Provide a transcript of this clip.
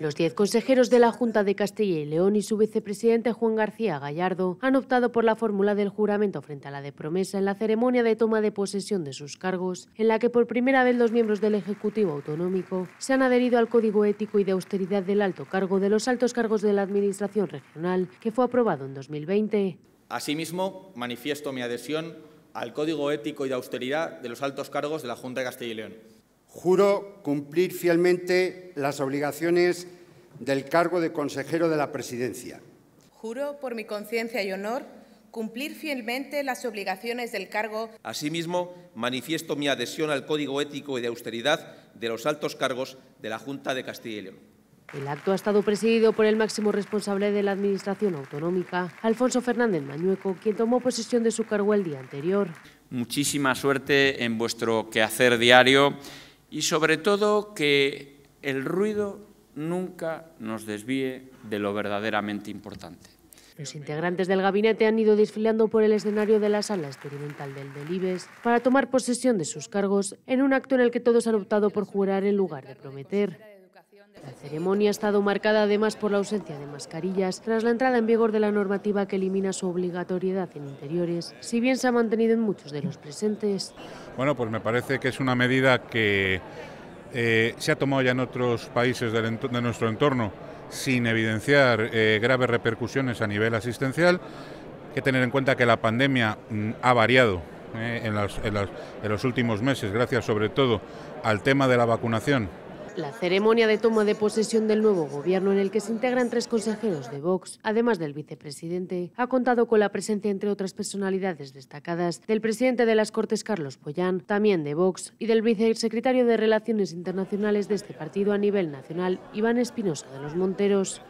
Los diez consejeros de la Junta de Castilla y León y su vicepresidente Juan García Gallardo han optado por la fórmula del juramento frente a la de promesa en la ceremonia de toma de posesión de sus cargos, en la que por primera vez los miembros del Ejecutivo Autonómico se han adherido al Código Ético y de Austeridad del Alto Cargo de los altos cargos de la Administración Regional, que fue aprobado en 2020. Asimismo, manifiesto mi adhesión al Código Ético y de Austeridad de los altos cargos de la Junta de Castilla y León Juro cumplir fielmente las obligaciones del cargo de consejero de la Presidencia. Juro, por mi conciencia y honor, cumplir fielmente las obligaciones del cargo. Asimismo, manifiesto mi adhesión al Código Ético y de Austeridad de los altos cargos de la Junta de Castilla y León. El acto ha estado presidido por el máximo responsable de la Administración Autonómica, Alfonso Fernández Mañueco, quien tomó posesión de su cargo el día anterior. Muchísima suerte en vuestro quehacer diario y sobre todo que el ruido nunca nos desvíe de lo verdaderamente importante. Los integrantes del gabinete han ido desfilando por el escenario de la sala experimental del Delibes para tomar posesión de sus cargos en un acto en el que todos han optado por jurar en lugar de prometer. La ceremonia ha estado marcada además por la ausencia de mascarillas tras la entrada en vigor de la normativa que elimina su obligatoriedad en interiores, si bien se ha mantenido en muchos de los presentes. Bueno, pues me parece que es una medida que eh, se ha tomado ya en otros países de nuestro entorno sin evidenciar eh, graves repercusiones a nivel asistencial. Hay que tener en cuenta que la pandemia mm, ha variado eh, en los últimos meses, gracias sobre todo al tema de la vacunación la ceremonia de toma de posesión del nuevo gobierno en el que se integran tres consejeros de Vox, además del vicepresidente, ha contado con la presencia, entre otras personalidades destacadas, del presidente de las Cortes Carlos Pollán, también de Vox, y del vicesecretario de Relaciones Internacionales de este partido a nivel nacional, Iván Espinosa de los Monteros.